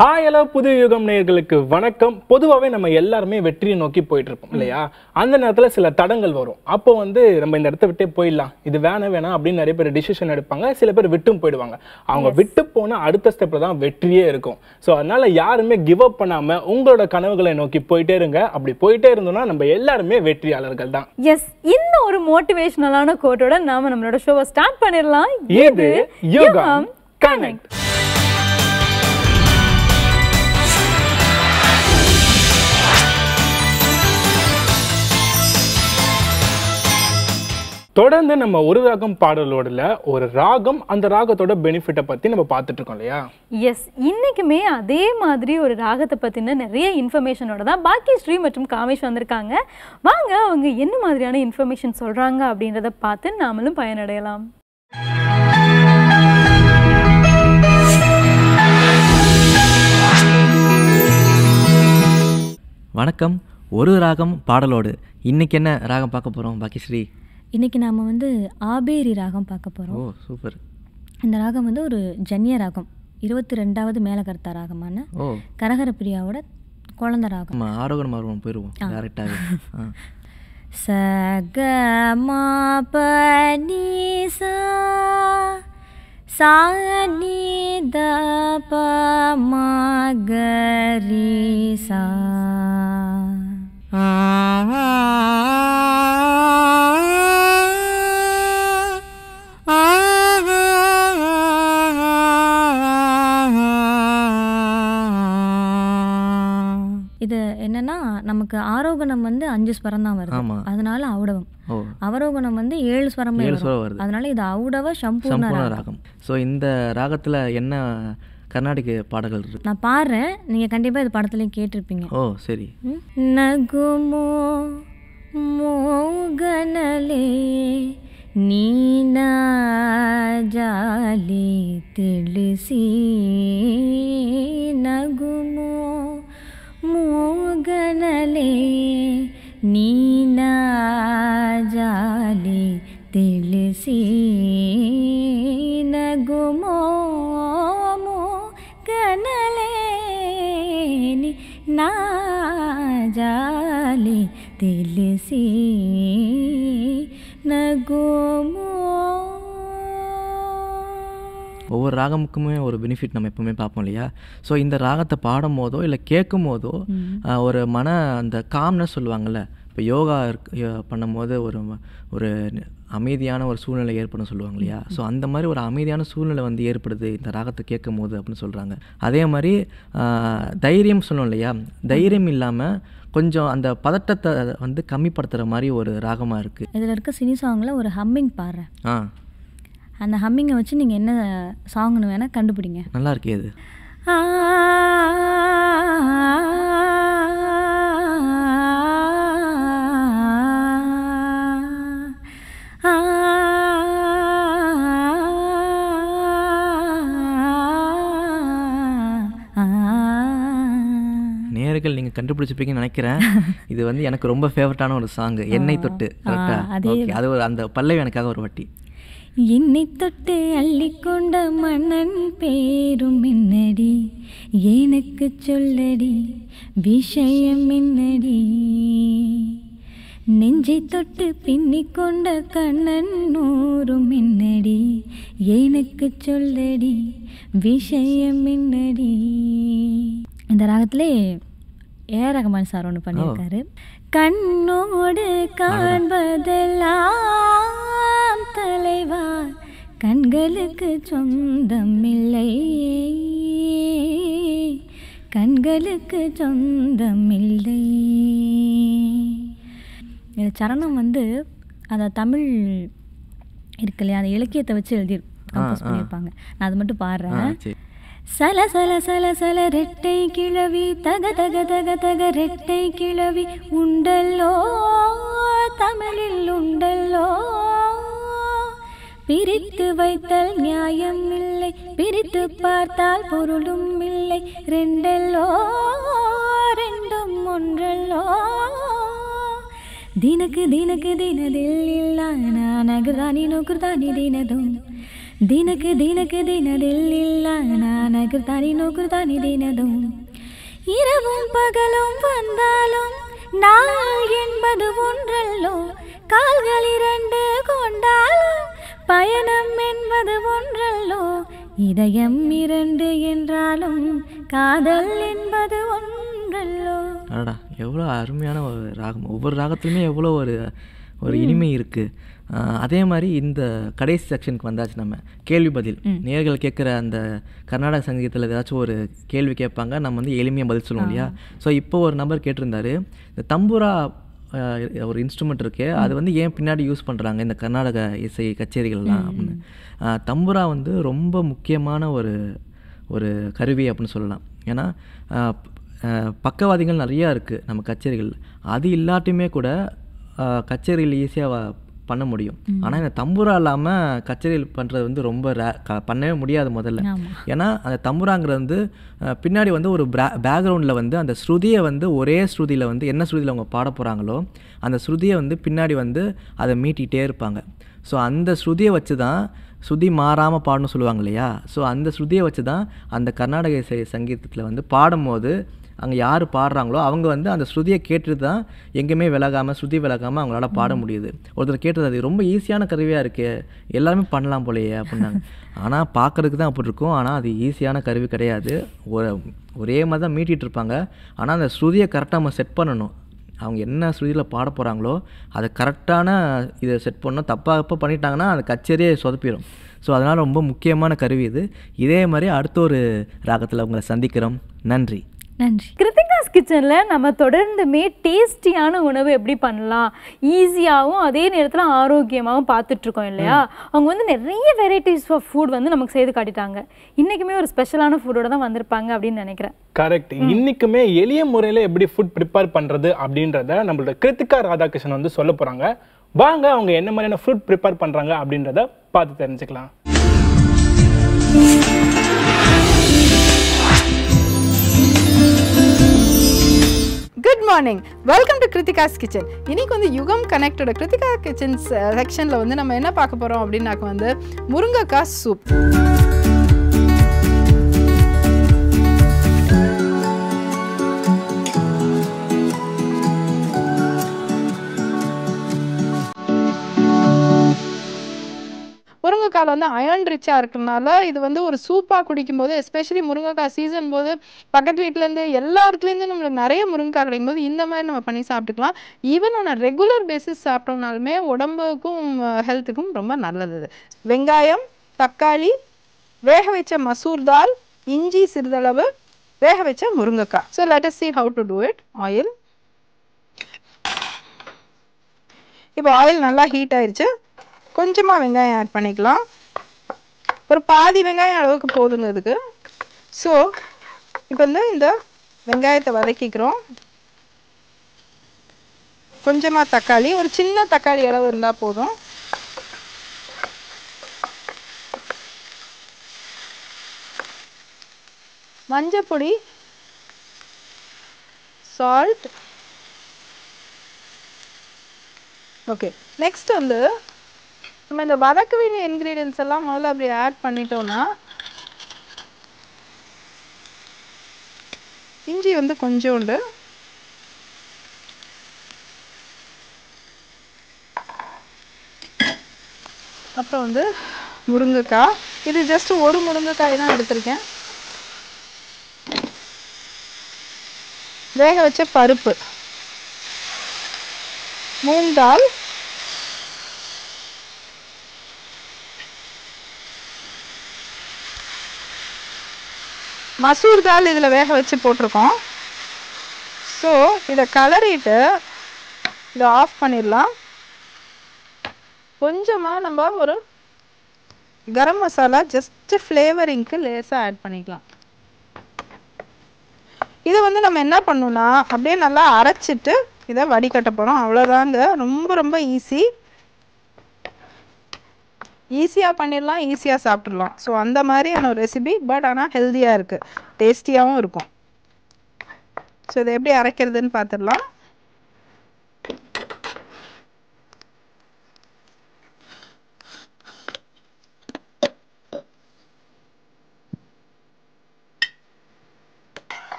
hi hello புது யுகம் நேர்களுக்கு வணக்கம் பொதுவாகவே நம்ம எல்லாருமே வெற்றியை நோக்கி போயிட்டு இருப்போம் இல்லையா அந்த நேரத்தில் சில தடங்கள் வரும் அப்போ வந்து நம்ம இந்த இடத்த விட்டே போயிடலாம் இது வேணாம் வேணாம் அப்படின்னு நிறைய பேர் டிசிஷன் எடுப்பாங்க சில பேர் விட்டும் போயிடுவாங்க அவங்க விட்டு போனால் அடுத்த ஸ்டெப்பில் தான் வெற்றியே இருக்கும் ஸோ அதனால யாருமே கிவ் அப் பண்ணாமல் உங்களோட கனவுகளை நோக்கி போயிட்டே இருங்க அப்படி போயிட்டே இருந்தோம்னா நம்ம எல்லாருமே வெற்றியாளர்கள் தான் எஸ் இன்னும் ஒரு மோட்டிவேஷனலான கோட்டோட நாம நம்மளோட ஷோவை ஸ்டார்ட் பண்ணிடலாம் இது யுகம் கனெக்ட் தொடர்ந்து நம்ம ஒரு ராகம் பாடலோடல ஒரு ராகம் அந்த ராகத்தோட பெனிஃபிட்டை பற்றி நம்ம பார்த்துட்டு இருக்கோம் இல்லையா எஸ் இன்னைக்குமே அதே மாதிரி ஒரு ராகத்தை பற்றின நிறைய இன்ஃபர்மேஷனோட தான் பாக்கி ஸ்ரீ மற்றும் காமேஷ் வந்திருக்காங்க வாங்க அவங்க என்ன மாதிரியான இன்ஃபர்மேஷன் சொல்கிறாங்க அப்படின்றத பார்த்து நாமளும் பயனடையலாம் வணக்கம் ஒரு ராகம் பாடலோடு இன்றைக்கி என்ன ராகம் பார்க்க போகிறோம் பாக்கிஸ்ரீ இன்றைக்கி நாம் வந்து ஆபேரி ராகம் பார்க்க போகிறோம் ஓ சூப்பர் இந்த ராகம் வந்து ஒரு ஜன்னிய ராகம் இருபத்தி ரெண்டாவது மேலகர்த்தா ராகமான கரகர பிரியாவோட குழந்த ராகம் ஆரோகணம் ஆர்வம் போயிடுவோம் டேரெக்டாக சக மா சா நீ த ப மா கரி சா இது என்னன்னா நமக்கு ஆரோகணம் வந்து அஞ்சு ஸ்வரம் தான் வருது அதனால அவுடவம் அவரோகணம் வந்து ஏழு ஸ்வரம் ஏழு ஸ்வரம் வருது அதனால இது அவுடவ சம்பூர்ண ராகம் ஸோ இந்த ராகத்தில் என்ன கர்நாடக பாடல்கள் இருக்கு நான் பாடுறேன் நீங்கள் கண்டிப்பாக இது படத்துலையும் கேட்டிருப்பீங்க ஓ சரி நகுமோ மோகனலே நீனா ஜாலி ತಿಳಿಸಿ நகுமோ మూగనలే నీ ஒவ்வொரு ராகமுக்குமே ஒரு பெனிஃபிட் நம்ம எப்பவுமே பார்ப்போம் இல்லையா ஸோ இந்த ராகத்தை பாடும் போதோ இல்லை கேட்கும் போதோ ஒரு மன அந்த காம்னஸ் சொல்லுவாங்கள்ல இப்போ யோகா பண்ணும்போது ஒரு ஒரு அமைதியான ஒரு சூழ்நிலை ஏற்படும் சொல்லுவாங்க இல்லையா ஸோ அந்த மாதிரி ஒரு அமைதியான சூழ்நிலை வந்து ஏற்படுது இந்த ராகத்தை கேட்கும் போது அப்படின்னு சொல்கிறாங்க அதே மாதிரி தைரியம் சொல்லணும் இல்லையா தைரியம் இல்லாமல் கொஞ்சம் அந்த பதட்டத்தை வந்து கம்மிப்படுத்துகிற மாதிரி ஒரு ராகமாக இருக்குது இதில் இருக்க சினி சாங்கில் ஒரு ஹம்மிங் பாடுறேன் ஆ அந்த ஹம்மிங்கை வச்சு நீங்கள் என்ன சாங்னு வேணால் கண்டுபிடிங்க நல்லா இருக்கே அது நேர்கள் நீங்கள் கண்டுபிடிச்சிருப்பீங்கன்னு நினைக்கிறேன் இது வந்து எனக்கு ரொம்ப ஃபேவரட்டான ஒரு சாங் என்னை தொட்டு கரெக்டாக அது ஒரு அந்த பல்லவி எனக்காக ஒரு வட்டி என்னை தொட்டு அள்ளிக்கொண்ட மன்னன் பேரும் என்னடி எனக்கு சொல்லடி விஷயம் என்னடி நெஞ்சை தொட்டு பின்னிக்கொண்ட கண்ணன் நூறும் என்னடி எனக்கு சொல்லடி விஷயம் என்னடி இந்த ராகத்திலே ஏ ரகமான் சார் ஒன்று பண்ணியிருக்காரு கண்ணோடு காண்பதெல்லாம் தலைவா கண்களுக்கு சொந்தம் இல்லை கண்களுக்கு சொந்தம் இல்லை இந்த சரணம் வந்து அந்த தமிழ் இருக்கு இல்லையா அந்த இலக்கியத்தை வச்சு எழுதி கம்போஸ் பண்ணியிருப்பாங்க நான் அது மட்டும் பாடுறேன் சல சல சல சல ரெட்டை கிழவி தக தக தக தக ரெட்டை கிழவி உண்டல்லோ தமிழில் உண்டல்லோ பிரித்து வைத்தல் நியாயம் இல்லை பிரித்து பார்த்தால் பொருளும் இல்லை ரெண்டல்லோ ரெண்டும் ஒன்றல்லோ தினக்கு தினக்கு தினதில் இல்லா நான் நகர்தானி நோக்குதானி தினதும் தினக்கு தினக்கு ದಿನಕ್ಕೆ நான் நகர் தானி நோக்கு தானி தினதும் இரவும் பகலும் வந்தாலும் நாள் என்பது ஒன்றல்லோ கால்கள் இரண்டு கொண்டாலும் பயணம் என்பது ஒன்றல்லோ இதயம் இரண்டு என்றாலும் காதல் என்பது ஒன்றல்லோ அடா எவ்வளோ அருமையான ஒரு ராகம் ஒவ்வொரு ராகத்துலையுமே எவ்வளோ ஒரு ஒரு இனிமை இருக்குது அதே மாதிரி இந்த கடைசி செக்ஷனுக்கு வந்தாச்சு நம்ம கேள்வி பதில் நேர்கள் கேட்குற அந்த கர்நாடக சங்கீதத்தில் ஏதாச்சும் ஒரு கேள்வி கேட்பாங்க நம்ம வந்து எளிமையாக பதில் சொல்லுவோம் இல்லையா ஸோ இப்போ ஒரு நம்பர் கேட்டிருந்தாரு இந்த தம்பூரா ஒரு இன்ஸ்ட்ருமெண்ட் இருக்கு அது வந்து ஏன் பின்னாடி யூஸ் பண்ணுறாங்க இந்த கர்நாடக இசை கச்சேரிகள்லாம் அப்படின்னு தம்புரா வந்து ரொம்ப முக்கியமான ஒரு ஒரு கருவி அப்படின்னு சொல்லலாம் ஏன்னா பக்கவாதிகள் நிறையா இருக்குது நம்ம கச்சேரிகள் அது இல்லாட்டியுமே கூட கச்சேரியில் ஈஸியாக பண்ண முடியும் ஆனால் இந்த தம்புரா இல்லாமல் கச்சேரியில் பண்ணுறது வந்து ரொம்ப ரே பண்ணவே முடியாது முதல்ல ஏன்னா அந்த தம்புராங்கிறது வந்து பின்னாடி வந்து ஒரு பேக்ரவுண்டில் வந்து அந்த ஸ்ருதியை வந்து ஒரே ஸ்ருதியில் வந்து என்ன ஸ்ருதியில் அவங்க பாட போகிறாங்களோ அந்த ஸ்ருதியை வந்து பின்னாடி வந்து அதை மீட்டிகிட்டே இருப்பாங்க ஸோ அந்த ஸ்ருதியை வச்சு தான் ஸ்ருதி மாறாமல் பாடணும்னு சொல்லுவாங்க இல்லையா ஸோ அந்த ஸ்ருதியை வச்சு தான் அந்த கர்நாடக இசை சங்கீதத்தில் வந்து பாடும்போது அங்கே யார் பாடுறாங்களோ அவங்க வந்து அந்த ஸ்ருதியை கேட்டுட்டு தான் எங்கேயுமே விலகாமல் ஸ்ருதி விலகாமல் அவங்களால பாட முடியுது ஒருத்தர் கேட்டது அது ரொம்ப ஈஸியான கருவியாக இருக்குது எல்லாருமே பண்ணலாம் போலையே அப்படின்னாங்க ஆனால் பார்க்குறதுக்கு தான் அப்படி இருக்கும் ஆனால் அது ஈஸியான கருவி கிடையாது ஒரு ஒரே மாதிரி தான் மீட்டிகிட்டு இருப்பாங்க ஆனால் அந்த ஸ்ருதியை கரெக்டாக நம்ம செட் பண்ணணும் அவங்க என்ன ஸ்ருதியில் பாட போகிறாங்களோ அதை கரெக்டான இதை செட் பண்ணணும் தப்பாக எப்போ பண்ணிட்டாங்கன்னா அந்த கச்சேரியே சொதப்பிடும் ஸோ அதனால் ரொம்ப முக்கியமான கருவி இது இதே மாதிரி அடுத்த ஒரு ராகத்தில் உங்களை சந்திக்கிறோம் நன்றி நன்றி கிருத்திகாஸ் கிச்சனில் நம்ம தொடர்ந்துமே டேஸ்டியான உணவு எப்படி பண்ணலாம் ஈஸியாகவும் அதே நேரத்தில் ஆரோக்கியமாகவும் பார்த்துட்ருக்கோம் இல்லையா அவங்க வந்து நிறைய வெரைட்டிஸ் ஆஃப் ஃபுட் வந்து நமக்கு செய்து காட்டிட்டாங்க இன்றைக்குமே ஒரு ஸ்பெஷலான ஃபுட்டோட தான் வந்திருப்பாங்க அப்படின்னு நினைக்கிறேன் கரெக்ட் இன்றைக்குமே எளிய முறையில் எப்படி ஃபுட் ப்ரிப்பேர் பண்ணுறது அப்படின்றத நம்மளோட கிருத்திகா ராதாகிருஷ்ணன் வந்து சொல்ல போகிறாங்க வாங்க அவங்க என்ன மாதிரியான ஃபுட் ப்ரிப்பேர் பண்ணுறாங்க அப்படின்றத பார்த்து தெரிஞ்சுக்கலாம் good morning welcome to Kiruthika's kitchen இன்றைக்கி வந்து யுகம் கனெக்டோட கிருத்திகா கிச்சன்ஸ் செக்ஷனில் வந்து நம்ம என்ன பார்க்க போகிறோம் அப்படின்னாக்க வந்து முருங்கைக்காய் சூப் முருங்கைக்காய் வந்து அயன் ரிச்சாக இருக்கிறனால இது வந்து ஒரு சூப்பாக குடிக்கும்போது எஸ்பெஷலி முருங்கைக்காய் சீசன் போது பக்கத்து வீட்டிலேருந்து எல்லா இடத்துலேருந்து நம்மளுக்கு நிறைய முருங்கைக்காய் கிடைக்கும் போது இந்த மாதிரி நம்ம பண்ணி சாப்பிட்டுக்கலாம் ஈவன் ஆனால் ரெகுலர் பேசிஸ் சாப்பிட்டோம்னாலுமே உடம்புக்கும் ஹெல்த்துக்கும் ரொம்ப நல்லது வெங்காயம் தக்காளி வேக வச்ச மசூர் தால் இஞ்சி சிறிதளவு வேக வச்ச முருங்கைக்காய் so let us see how to do it oil இப்போ ஆயில் நல்லா ஹீட் ஆயிடுச்சு கொஞ்சமாக வெங்காயம் ஆட் பண்ணிக்கலாம் ஒரு பாதி வெங்காயம் அளவுக்கு போதுங்க அதுக்கு ஸோ இப்போ வந்து இந்த வெங்காயத்தை வதக்கிக்கிறோம் கொஞ்சமாக தக்காளி ஒரு சின்ன தக்காளி அளவு இருந்தால் போதும் மஞ்சப்பொடி சால்ட் ஓகே நெக்ஸ்ட் வந்து நம்ம இந்த வதக்க வேண்டிய இன்க்ரீடியன்ஸ் எல்லாம் முதல்ல அப்படி ஆட் பண்ணிட்டோம்னா இஞ்சி வந்து கொஞ்சோண்டு அப்புறம் வந்து முருங்கைக்காய் இது ஜஸ்ட் ஒரு முருங்கைக்காய் தான் எடுத்திருக்கேன் வேக வச்ச பருப்பு மூங்கால் மசூர் தால் இதில் வேக வச்சு போட்டிருக்கோம் ஸோ இதை கலரிட்டு இதை ஆஃப் பண்ணிடலாம் கொஞ்சமாக நம்ம ஒரு கரம் மசாலா ஜஸ்ட்டு ஃப்ளேவரிங்க்கு லேஸாக ஆட் பண்ணிக்கலாம் இதை வந்து நம்ம என்ன பண்ணணும்னா அப்படியே நல்லா அரைச்சிட்டு இதை வடிகட்ட போகிறோம் அவ்வளோதாங்க ரொம்ப ரொம்ப ஈஸி ஈஸியாக பண்ணிடலாம் ஈஸியாக சாப்பிட்றலாம் ஸோ அந்த மாதிரியான ஒரு ரெசிபி பட் ஆனால் ஹெல்த்தியாக இருக்குது டேஸ்டியாகவும் இருக்கும் ஸோ இதை எப்படி அரைக்கிறதுன்னு பார்த்துடலாம்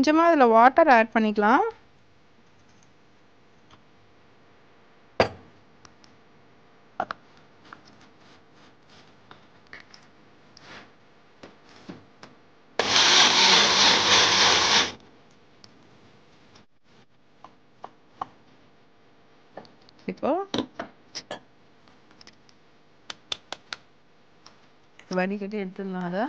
கொஞ்சமாக அதில் வாட்டர் ஆட் பண்ணிக்கலாம் இப்போ வடிகட்டி எடுத்துடலாம் அதை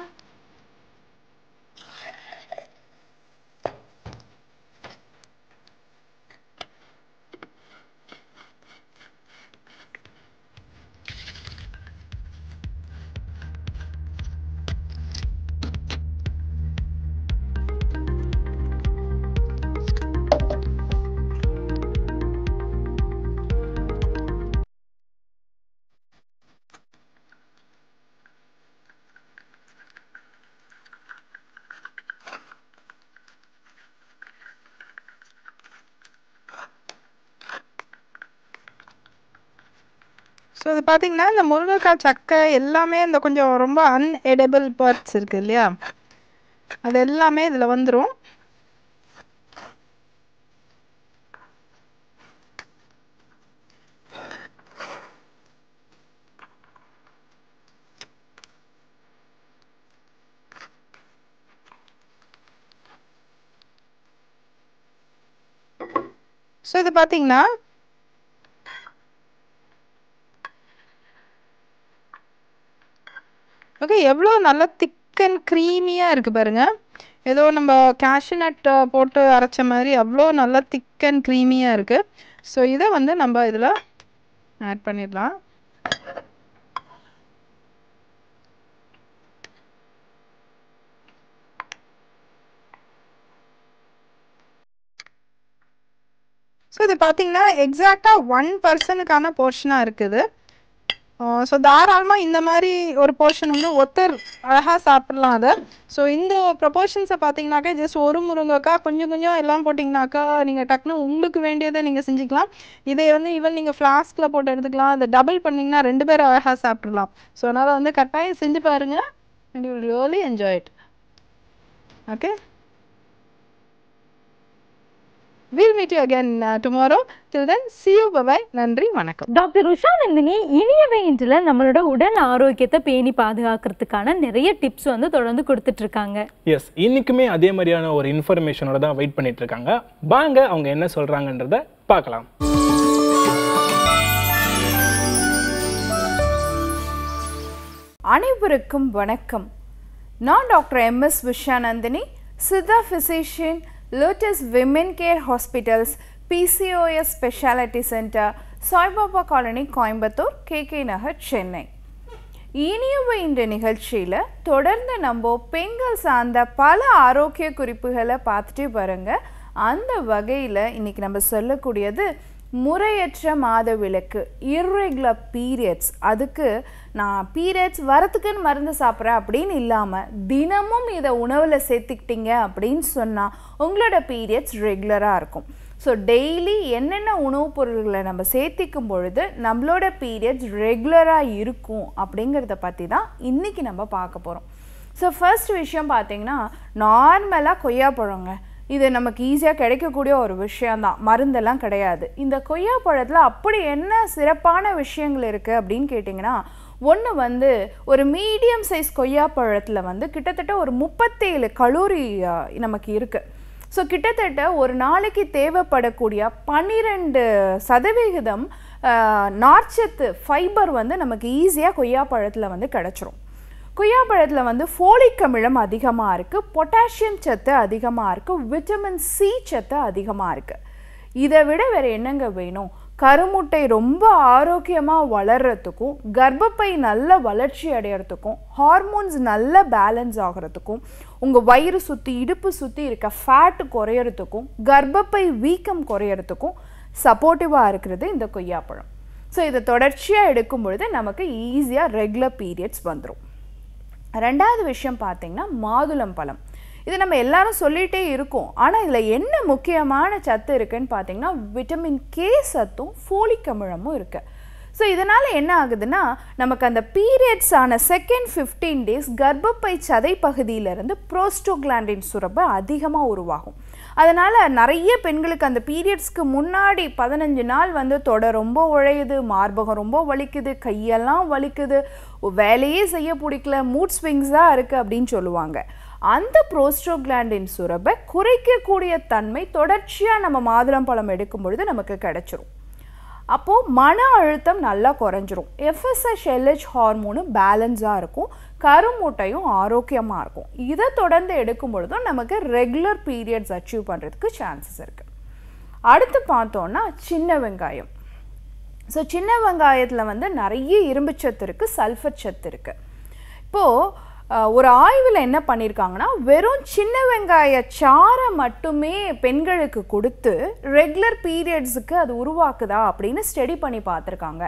ஸோ அது பார்த்தீங்கன்னா இந்த முருங்கைக்காய் சக்கை எல்லாமே இந்த கொஞ்சம் ரொம்ப அன்எடபிள் பார்ட்ஸ் இருக்கு இல்லையா அது எல்லாமே இதில் வந்துடும் ஸோ இது பார்த்தீங்கன்னா பாருங்க எவ்வளோ நல்லா திக் அண்ட் க்ரீமியா இருக்கு பாருங்க ஏதோ நம்ம கேஷ்நட் போட்டு அரைச்ச மாதிரி அவ்வளோ நல்லா திக் அண்ட் க்ரீமியாக இருக்குது ஸோ இதை வந்து நம்ம இதில் ஆட் பண்ணிடலாம் ஸோ இது பார்த்தீங்கன்னா எக்ஸாக்டாக ஒன் பர்சனுக்கான போர்ஷனாக இருக்குது ஸோ தாராளமாக இந்த மாதிரி ஒரு போர்ஷன் வந்து ஒத்தர் அழகாக சாப்பிட்லாம் அதை ஸோ இந்த ப்ரொபோர்ஷன்ஸை பார்த்தீங்கன்னாக்கா ஜஸ்ட் ஒரு முருங்கைக்கா கொஞ்சம் கொஞ்சம் எல்லாம் போட்டிங்கனாக்கா நீங்கள் டக்குன்னு உங்களுக்கு வேண்டியதை நீங்கள் செஞ்சுக்கலாம் இதை வந்து ஈவன் நீங்கள் ஃப்ளாஸ்கில் போட்டு எடுத்துக்கலாம் அதை டபுள் பண்ணிங்கன்னா ரெண்டு பேரும் அழகாக சாப்பிட்றலாம் ஸோ அதனால் வந்து கட்டாயம் செஞ்சு பாருங்கள் and you really enjoy it okay will meet you again tomorrow till then see you bye bye நன்றி வணக்கம் டாக்டர் உஷா நந்தினி இனியவை இன்றில் நம்மளோட உடல் ஆரோக்கியத்தை பேணி பாதுகாக்கிறதுக்கான நிறைய டிப்ஸ் வந்து தொடர்ந்து கொடுத்துட்டு இருக்காங்க எஸ் இன்னைக்குமே அதே மாதிரியான ஒரு இன்ஃபர்மேஷனோட தான் வெயிட் பண்ணிட்டு இருக்காங்க வாங்க அவங்க என்ன சொல்றாங்கன்றத பார்க்கலாம் அனைவருக்கும் வணக்கம் நான் doctor M S Vishyanandhini Siddha physician Lotus women care hospitals PCOS speciality centre Saibaba colony Coimbatore K K Nagar Chennai இனியவை இந்த நிகழ்ச்சியில் தொடர்ந்து நம்ம பெண்கள் சார்ந்த பல ஆரோக்கிய குறிப்புகளை பார்த்துட்டு பாருங்கள் அந்த வகையில் இன்றைக்கி நம்ம சொல்லக்கூடியது முறையற்ற மாத விளக்கு இர்ரெகுலர் பீரியட்ஸ் அதுக்கு நான் பீரியட்ஸ் வரத்துக்குன்னு மருந்து சாப்பிட்றேன் அப்படின்னு இல்லாமல் தினமும் இதை உணவில் சேர்த்துக்கிட்டீங்க அப்படின்னு சொன்னால் உங்களோட பீரியட்ஸ் ரெகுலராக இருக்கும் ஸோ டெய்லி என்னென்ன உணவுப் பொருள்களை நம்ம சேர்த்திக்கும் பொழுது நம்மளோட பீரியட்ஸ் ரெகுலராக இருக்கும் அப்படிங்கிறத பற்றி தான் இன்றைக்கி நம்ம பார்க்க போகிறோம் ஸோ ஃபர்ஸ்ட் விஷயம் பார்த்திங்கன்னா நார்மலாக கொய்யாப்பழங்க இது நமக்கு ஈஸியாக கிடைக்கக்கூடிய ஒரு விஷயந்தான் மருந்தெல்லாம் கிடையாது இந்த கொய்யா பழத்தில் அப்படி என்ன சிறப்பான விஷயங்கள் இருக்குது அப்படின்னு கேட்டிங்கன்னா ஒன்று வந்து ஒரு மீடியம் சைஸ் கொய்யா பழத்தில் வந்து கிட்டத்தட்ட ஒரு முப்பத்தேழு கலோரி நமக்கு இருக்குது ஸோ கிட்டத்தட்ட ஒரு நாளைக்கு தேவைப்படக்கூடிய பன்னிரெண்டு சதவிகிதம் நார்ச்சத்து ஃபைபர் வந்து நமக்கு ஈஸியாக கொய்யா பழத்தில் வந்து கிடச்சிரும் கொய்யா பழத்தில் வந்து ஃபோலிக் அமிலம் அதிகமாக இருக்குது பொட்டாசியம் சத்து அதிகமாக இருக்குது விட்டமின் சி சத்து அதிகமாக இருக்குது இதை விட வேறு என்னங்க வேணும் கருமுட்டை ரொம்ப ஆரோக்கியமாக வளர்கிறதுக்கும் கர்ப்பப்பை நல்ல வளர்ச்சி அடையிறதுக்கும் ஹார்மோன்ஸ் நல்ல பேலன்ஸ் ஆகிறதுக்கும் உங்கள் வயிறு சுற்றி இடுப்பு சுற்றி இருக்க ஃபேட் குறையிறதுக்கும் கர்ப்பப்பை வீக்கம் குறையிறதுக்கும் சப்போர்ட்டிவாக இருக்கிறது இந்த கொய்யாப்பழம் ஸோ இதை தொடர்ச்சியாக எடுக்கும் பொழுது நமக்கு ஈஸியாக ரெகுலர் பீரியட்ஸ் வந்துடும் ரெண்டாவது விஷயம் பார்த்திங்கன்னா மாதுளம் பழம் இது நம்ம எல்லாரும் சொல்லிகிட்டே இருக்கோம் ஆனால் இதில் என்ன முக்கியமான சத்து இருக்குன்னு பார்த்தீங்கன்னா விட்டமின் கே சத்தும் ஃபோலிக் அமிலமும் இருக்குது ஸோ இதனால் என்ன ஆகுதுன்னா நமக்கு அந்த பீரியட்ஸ் ஆன செகண்ட் ஃபிஃப்டீன் டேஸ் கர்ப்பப்பை சதை பகுதியிலிருந்து ப்ரோஸ்டோகிளாண்டின் சுரப்பு அதிகமாக உருவாகும் அதனால் நிறைய பெண்களுக்கு அந்த பீரியட்ஸ்க்கு முன்னாடி பதினஞ்சு நாள் வந்து தொடை ரொம்ப உழையுது மார்பகம் ரொம்ப வலிக்குது கையெல்லாம் வலிக்குது வேலையே செய்ய பிடிக்கல மூட் ஸ்விங்ஸாக இருக்குது அப்படின்னு சொல்லுவாங்க அந்த புரோஸ்ட்ரோகிளாண்டின் சுரப்பை குறைக்கக்கூடிய தன்மை தொடர்ச்சியாக நம்ம மாதுளம் பழம் எடுக்கும் பொழுது நமக்கு கிடச்சிரும் அப்போது மன அழுத்தம் நல்லா குறைஞ்சிரும் எஃப்எஸ்எஸ் எல்ஹெச் ஹார்மோனு பேலன்ஸாக இருக்கும் கருமுட்டையும் ஆரோக்கியமாக இருக்கும் இதை தொடர்ந்து எடுக்கும் பொழுதும் நமக்கு ரெகுலர் பீரியட்ஸ் அச்சீவ் பண்ணுறதுக்கு சான்சஸ் இருக்குது அடுத்து பார்த்தோன்னா சின்ன வெங்காயம் ஸோ சின்ன வெங்காயத்தில் வந்து நிறைய இரும்பு சத்து இருக்குது சல்ஃபர் சத்து இருக்குது இப்போது ஒரு ஆய்வில் என்ன பண்ணியிருக்காங்கன்னா வெறும் சின்ன வெங்காய சாரை மட்டுமே பெண்களுக்கு கொடுத்து ரெகுலர் பீரியட்ஸுக்கு அது உருவாக்குதா அப்படின்னு ஸ்டடி பண்ணி பார்த்துருக்காங்க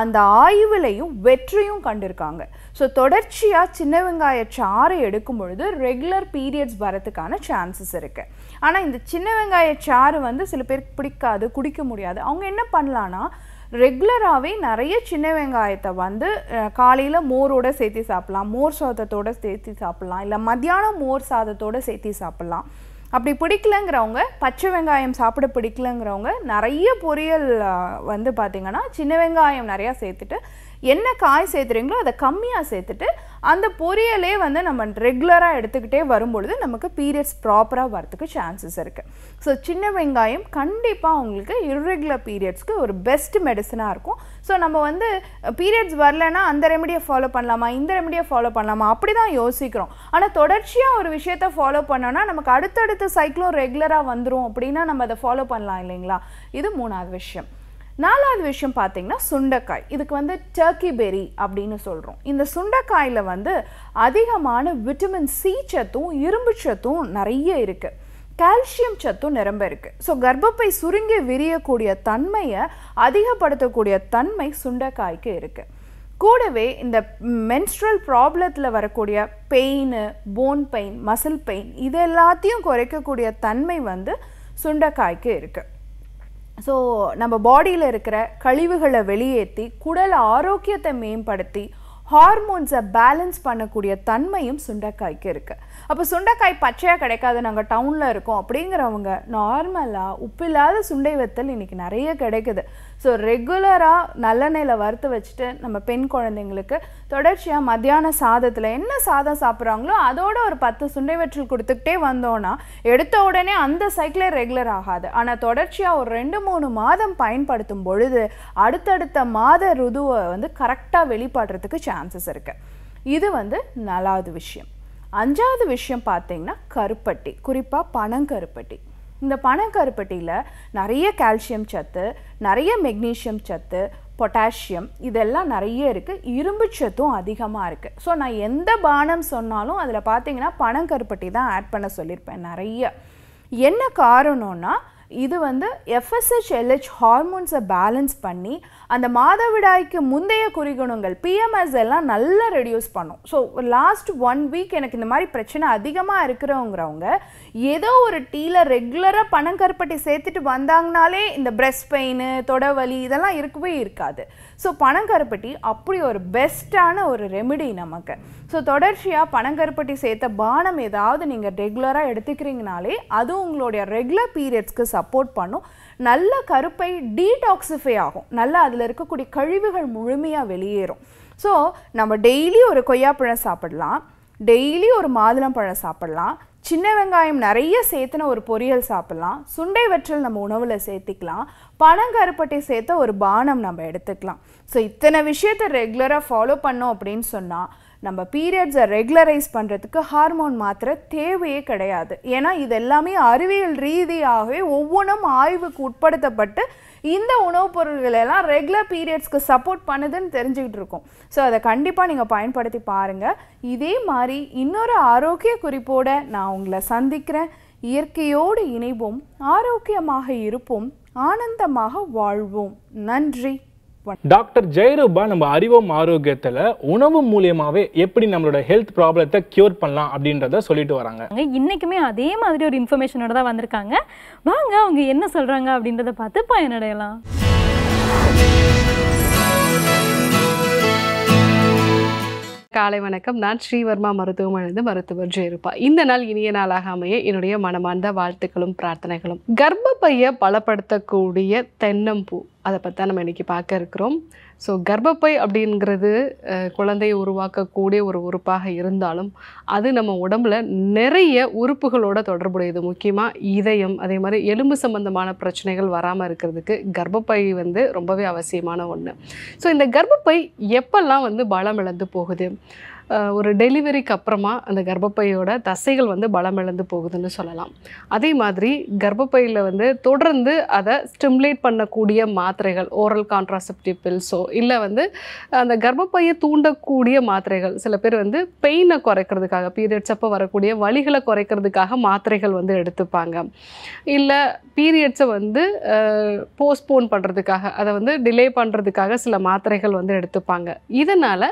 அந்த ஆய்விலையும் வெற்றியும் கண்டிருக்காங்க ஸோ தொடர்ச்சியாக சின்ன வெங்காய சாறு எடுக்கும் பொழுது ரெகுலர் பீரியட்ஸ் வரத்துக்கான சான்சஸ் இருக்குது ஆனால் இந்த சின்ன வெங்காய சாறு வந்து சில பேருக்கு பிடிக்காது குடிக்க முடியாது அவங்க என்ன பண்ணலான்னா ரெகுலராகவே நிறைய சின்ன வெங்காயத்தை வந்து காலையில் மோரோடு சேர்த்து சாப்பிட்லாம் மோர் சாதத்தோடு சேர்த்து சாப்பிட்லாம் இல்லை மத்தியானம் மோர் சாதத்தோடு சேர்த்து சாப்பிட்லாம் அப்படி பிடிக்கலங்கிறவங்க பச்சை வெங்காயம் சாப்பிட பிடிக்கலங்கிறவங்க நிறைய பொரியல் வந்து பார்த்திங்கன்னா சின்ன வெங்காயம் நிறையா சேர்த்துட்டு என்ன காய் சேர்த்துறீங்களோ அதை கம்மியாக சேர்த்துட்டு அந்த பொரியலே வந்து நம்ம ரெகுலராக எடுத்துக்கிட்டே வரும்பொழுது நமக்கு பீரியட்ஸ் ப்ராப்பராக வரத்துக்கு சான்சஸ் இருக்குது ஸோ சின்ன வெங்காயம் கண்டிப்பாக உங்களுக்கு இர்ரெகுலர் பீரியட்ஸ்க்கு ஒரு பெஸ்ட் மெடிசனாக இருக்கும் ஸோ நம்ம வந்து பீரியட்ஸ் வரலன்னா அந்த ரெமடியை ஃபாலோ பண்ணலாமா இந்த ரெமடியை ஃபாலோ பண்ணலாமா அப்படி தான் யோசிக்கிறோம் ஆனால் தொடர்ச்சியாக ஒரு விஷயத்தை ஃபாலோ பண்ணோன்னா நமக்கு அடுத்தடுத்த சைக்கிளும் ரெகுலராக வந்துடும் அப்படின்னா நம்ம அதை ஃபாலோ பண்ணலாம் இல்லைங்களா இது மூணாவது விஷயம் நாலாவது விஷயம் பார்த்திங்கன்னா சுண்டைக்காய் இதுக்கு வந்து டர்க்கி பெரி அப்படின்னு சொல்கிறோம் இந்த சுண்டைக்காயில் வந்து அதிகமான விட்டமின் சி சத்தும் இரும்பு சத்தும் நிறைய இருக்குது கால்சியம் சத்தும் நிரம்ப இருக்குது ஸோ கர்ப்பப்பை சுருங்கி விரியக்கூடிய தன்மையை அதிகப்படுத்தக்கூடிய தன்மை சுண்டைக்காய்க்கு இருக்குது கூடவே இந்த மென்ஸ்ட்ரல் ப்ராப்ளத்தில் வரக்கூடிய pain bone pain muscle pain இது எல்லாத்தையும் குறைக்கக்கூடிய தன்மை வந்து சுண்டைக்காய்க்கு இருக்குது ஸோ நம்ம பாடியில் இருக்கிற கழிவுகளை வெளியேற்றி குடல் ஆரோக்கியத்தை மேம்படுத்தி ஹார்மோன்ஸை பேலன்ஸ் பண்ணக்கூடிய தன்மையும் சுண்டைக்காய்க்கு இருக்குது அப்போ சுண்டைக்காய் பச்சையாக கிடைக்காது நாங்கள் டவுனில் இருக்கோம் அப்படிங்கிறவங்க நார்மலாக உப்பு இல்லாத சுண்டை வத்தல் இன்றைக்கி நிறைய கிடைக்குது ஸோ ரெகுலராக நல்லெண்ணெயில் வறுத்து வச்சுட்டு நம்ம பெண் குழந்தைங்களுக்கு தொடர்ச்சியாக மத்தியான சாதத்தில் என்ன சாதம் சாப்பிட்றாங்களோ அதோட ஒரு பத்து சுண்டை வற்றல் கொடுத்துக்கிட்டே வந்தோன்னா எடுத்த உடனே அந்த சைக்கிளே ரெகுலர் ஆகாது ஆனால் தொடர்ச்சியாக ஒரு ரெண்டு மூணு மாதம் பயன்படுத்தும் பொழுது அடுத்தடுத்த மாத ருதுவை வந்து கரெக்டாக வெளிப்படுறதுக்கு சான்சஸ் இருக்குது இது வந்து நல்லாவது விஷயம் அஞ்சாவது விஷயம் பார்த்தீங்கன்னா கருப்பட்டி குறிப்பாக பனங்கருப்பட்டி இந்த பனங்கருப்பட்டியில் நிறைய கால்சியம் சத்து நிறைய மெக்னீஷியம் சத்து பொட்டாசியம் இதெல்லாம் நிறைய இருக்குது இரும்பு சத்தும் அதிகமாக இருக்குது ஸோ நான் எந்த பானம் சொன்னாலும் அதில் பார்த்தீங்கன்னா பனங்கருப்பட்டி தான் ஆட் பண்ண சொல்லியிருப்பேன் நிறைய என்ன காரணம்னா இது வந்து எஃப்எஸ்எச் எல்ஹெச் ஹார்மோன்ஸை பேலன்ஸ் பண்ணி அந்த மாதவிடாய்க்கு முந்தைய குறிகுணங்கள் பிஎம்எஸ் எல்லாம் நல்லா ரெடியூஸ் பண்ணும் ஸோ லாஸ்ட் ஒன் வீக் எனக்கு இந்த மாதிரி பிரச்சனை அதிகமாக இருக்கிறவங்கிறவங்க ஏதோ ஒரு டீயில் ரெகுலராக பனங்கருப்பட்டி சேர்த்துட்டு வந்தாங்கனாலே இந்த பிரெஸ்ட் பெயின் தொடவலி இதெல்லாம் இருக்கவே இருக்காது ஸோ பனங்கருப்பட்டி அப்படி ஒரு பெஸ்ட்டான ஒரு ரெமெடி நமக்கு ஸோ தொடர்ச்சியாக பனங்கருப்பட்டி சேர்த்த பானம் ஏதாவது நீங்கள் ரெகுலராக எடுத்துக்கிறீங்கனாலே அது உங்களுடைய ரெகுலர் பீரியட்ஸ்க்கு சப்போர்ட் பண்ணும் நல்ல கருப்பை டீடாக்சிஃபை ஆகும் நல்லா அதில் இருக்கக்கூடிய கழிவுகள் முழுமையாக வெளியேறும் ஸோ நம்ம டெய்லி ஒரு கொய்யாப்பழம் சாப்பிடலாம் டெய்லி ஒரு மாதுளம் பழம் சாப்பிட்லாம் சின்ன வெங்காயம் நிறைய சேர்த்துன ஒரு பொரியல் சாப்பிட்லாம் சுண்டை வற்றல் நம்ம உணவில் சேர்த்திக்கலாம் பனங்கருப்பட்டை சேர்த்த ஒரு பானம் நம்ம எடுத்துக்கலாம் ஸோ இத்தனை விஷயத்தை ரெகுலராக ஃபாலோ பண்ணோம் அப்படின்னு சொன்னால் நம்ம பீரியட்ஸை ரெகுலரைஸ் பண்ணுறதுக்கு ஹார்மோன் மாத்திரை தேவையே கிடையாது ஏன்னா இது எல்லாமே அறிவியல் ரீதியாகவே ஒவ்வொன்றும் ஆய்வுக்கு உட்படுத்தப்பட்டு இந்த உணவுப் பொருள்கள் எல்லாம் ரெகுலர் பீரியட்ஸ்க்கு சப்போர்ட் பண்ணுதுன்னு தெரிஞ்சுக்கிட்டு இருக்கோம் ஸோ அதை கண்டிப்பாக நீங்கள் பயன்படுத்தி பாருங்கள் இதே மாதிரி இன்னொரு ஆரோக்கிய குறிப்போடு நான் உங்களை சந்திக்கிறேன் இயற்கையோடு இணைவோம் ஆரோக்கியமாக இருப்போம் ஆனந்தமாக வாழ்வோம் நன்றி டாக்டர் ஜெயரூபா நம்ம அறிவோம் ஆரோக்கியத்தில் உணவு மூலியமாவே எப்படி நம்மளோட ஹெல்த் ப்ராப்ளத்தை க்யூர் பண்ணலாம் அப்படின்றத சொல்லிட்டு வராங்க இன்றைக்குமே அதே மாதிரி ஒரு இன்ஃபர்மேஷனோட தான் வந்திருக்காங்க வாங்க அவங்க என்ன சொல்கிறாங்க அப்படின்றத பார்த்து பயனடையலாம் காலை வணக்கம் நான் ஸ்ரீவர்மா மருத்துவமனைந்து மருத்துவர் ஜெயருப்பா இந்த நாள் இனிய நாளாக அமைய என்னுடைய மனமார்ந்த வாழ்த்துக்களும் பிரார்த்தனைகளும் கர்ப்பப்பையை பலப்படுத்தக்கூடிய தென்னம்பூ அதை பற்றி நம்ம இன்னைக்கு பார்க்க இருக்கிறோம் ஸோ கர்ப்பப்பை அப்படிங்கிறது குழந்தையை உருவாக்கக்கூடிய ஒரு உறுப்பாக இருந்தாலும் அது நம்ம உடம்புல நிறைய உறுப்புகளோட தொடர்புடையது முக்கியமாக இதயம் அதே மாதிரி எலும்பு சம்பந்தமான பிரச்சனைகள் வராமல் இருக்கிறதுக்கு கர்ப்பப்பை வந்து ரொம்பவே அவசியமான ஒன்று ஸோ இந்த கர்ப்பப்பை எப்பெல்லாம் வந்து பலம் இழந்து போகுது ஒரு டெலிவரிக்கு அப்புறமா அந்த கர்ப்பப்பையோட தசைகள் வந்து பலம் இழந்து போகுதுன்னு சொல்லலாம் அதே மாதிரி கர்ப்பப்பையில் வந்து தொடர்ந்து அதை ஸ்டிம்லேட் பண்ணக்கூடிய மாத்திரைகள் ஓரல் கான்ட்ராசெப்டிவ் பில்ஸோ இல்லை வந்து அந்த கர்ப்பப்பையை தூண்டக்கூடிய மாத்திரைகள் சில பேர் வந்து பெயினை குறைக்கிறதுக்காக பீரியட்ஸ் அப்போ வரக்கூடிய வழிகளை குறைக்கிறதுக்காக மாத்திரைகள் வந்து எடுத்துப்பாங்க இல்லை பீரியட்ஸை வந்து போஸ்ட்போன் பண்ணுறதுக்காக அதை வந்து டிலே பண்ணுறதுக்காக சில மாத்திரைகள் வந்து எடுத்துப்பாங்க இதனால்